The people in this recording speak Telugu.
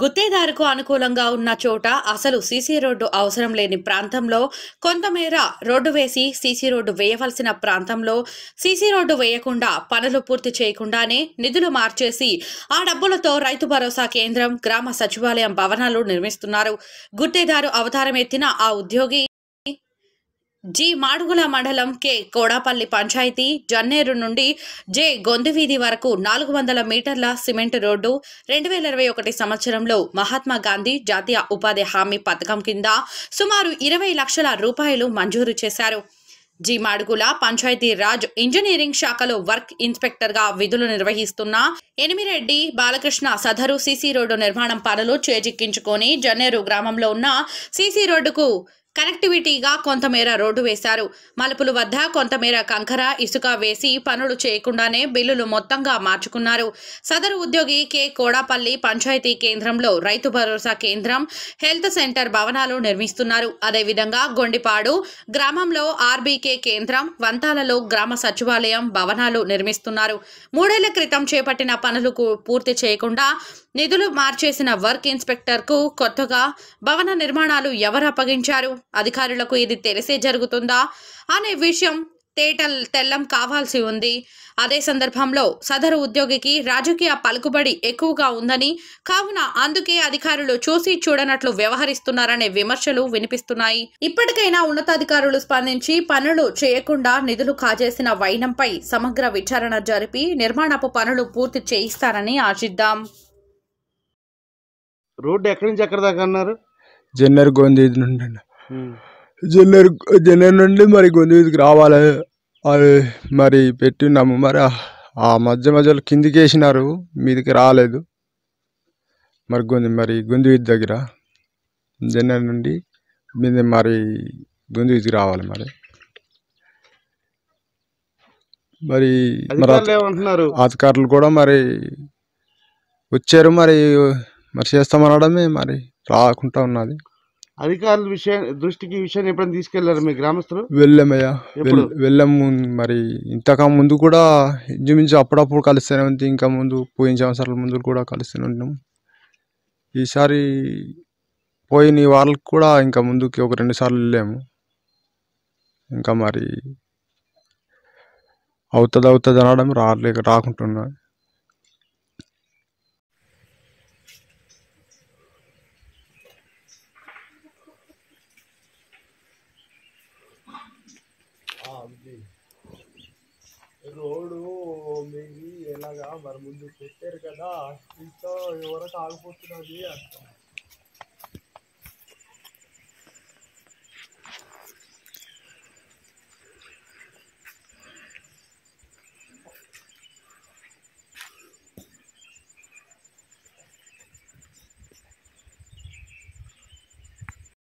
గుత్తేదారుకు అనుకూలంగా ఉన్న చోట అసలు సీసీ రోడ్డు అవసరం లేని ప్రాంతంలో కొంతమేర రోడ్డు వేసి సీసీ రోడ్డు వేయవలసిన ప్రాంతంలో సీసీ రోడ్డు వేయకుండా పనులు పూర్తి చేయకుండానే నిధులు మార్చేసి ఆ డబ్బులతో రైతు భరోసా కేంద్రం గ్రామ సచివాలయం భవనాలు నిర్మిస్తున్నారు గుత్తేదారు అవతారం ఎత్తిన ఆ ఉద్యోగి జి మాడుగుల మండలం కె కోడాపల్లి పంచాయతీ జన్నేరు నుండి జె గొందివీధి వరకు నాలుగు వందల మీటర్ల సిమెంట్ రోడ్డు రెండు వేల ఇరవై ఒకటి సంవత్సరంలో మహాత్మా గాంధీ జాతీయ ఉపాధి హామీ పథకం కింద సుమారు ఇరవై లక్షల రూపాయలు మంజూరు చేశారు జి మాడుగుల పంచాయతీ రాజ్ ఇంజనీరింగ్ శాఖలో వర్క్ ఇన్స్పెక్టర్గా విధులు నిర్వహిస్తున్న ఎనిమిరెడ్డి బాలకృష్ణ సదరు సీసీ రోడ్డు నిర్మాణం పనులు చేజిక్కించుకొని జన్నేరు గ్రామంలో ఉన్న సీసీ రోడ్డుకు కనెక్టివిటీగా కొంతమేర రోడ్డు వేశారు మలుపులు వద్ద కొంతమేర కంకర ఇసుక వేసి పనులు చేయకుండానే బిల్లులు మొత్తంగా మార్చుకున్నారు సదరు ఉద్యోగి కె కోడాపల్లి పంచాయతీ కేంద్రంలో రైతు భరోసా కేంద్రం హెల్త్ సెంటర్ భవనాలు నిర్మిస్తున్నారు అదేవిధంగా గొండిపాడు గ్రామంలో ఆర్బీకే కేంద్రం వంతాలలో గ్రామ సచివాలయం భవనాలు నిర్మిస్తున్నారు మూడేళ్ల క్రితం చేపట్టిన పనులు పూర్తి చేయకుండా నిధులు మార్చేసిన వర్క్ ఇన్స్పెక్టర్కు కొత్తగా భవన నిర్మాణాలు ఎవరు అప్పగించారు అధికారులకు ఇది తెలిసే జరుగుతుందా అనే విషయం తేటల్ తెల్లం కావాల్సి ఉంది అదే సందర్భంలో సదరు ఉద్యోగికి రాజకీయ పలుకుబడి ఎక్కువగా ఉందని కావున అందుకే అధికారులు చూసి చూడనట్లు వ్యవహరిస్తున్నారనే విమర్శలు వినిపిస్తున్నాయి ఇప్పటికైనా ఉన్నతాధికారులు స్పందించి పనులు చేయకుండా నిధులు కాజేసిన వైనంపై సమగ్ర విచారణ జరిపి నిర్మాణపు పనులు పూర్తి చేయిస్తారని ఆశిద్దాం రోడ్డు ఎక్కడి నుంచి ఎక్కడ దాకా అన్నారు జన్నర్ గోంది నుండి Hmm. జల్లర్ జల్లర్ నుండి మరి వీధికి రావాలి అది మరి పెట్టినాము మరి ఆ మధ్య మధ్యలో కిందికి వేసినారు మీదికి రాలేదు మరి గొంతు మరి వీధి దగ్గర జెన్నర్ నుండి మీద మరి వీధికి రావాలి మరి మరి అధికారులు కూడా మరి వచ్చారు మరి మరి చేస్తామనడమే మరి రాకుండా ఉన్నది అధికారుల విషయం దృష్టికి ఈ విషయాన్ని ఎప్పుడైనా తీసుకెళ్లారు మీ గ్రామస్తులు వెళ్ళామయ్యా వెళ్ళాము మరి ఇంతకా ముందు కూడా ఇంచుమించు అప్పుడప్పుడు కలుస్తూనే ఉంది ఇంకా ముందు పోయిన సంవత్సరాల ముందు కూడా కలుస్తూనే ఉంటాం ఈసారి పోయిన వాళ్ళకి కూడా ఇంకా ముందుకి ఒక రెండు సార్లు వెళ్ళాము ఇంకా మరి అవుతుంది అవుతుంది అనడం రాలే రాకుంటున్నాను రోడ్డు మీది ఎలాగా మరి ముందు పెట్టారు కదా ఇంకా ఎవరకు ఆగిపోతున్నది అంటే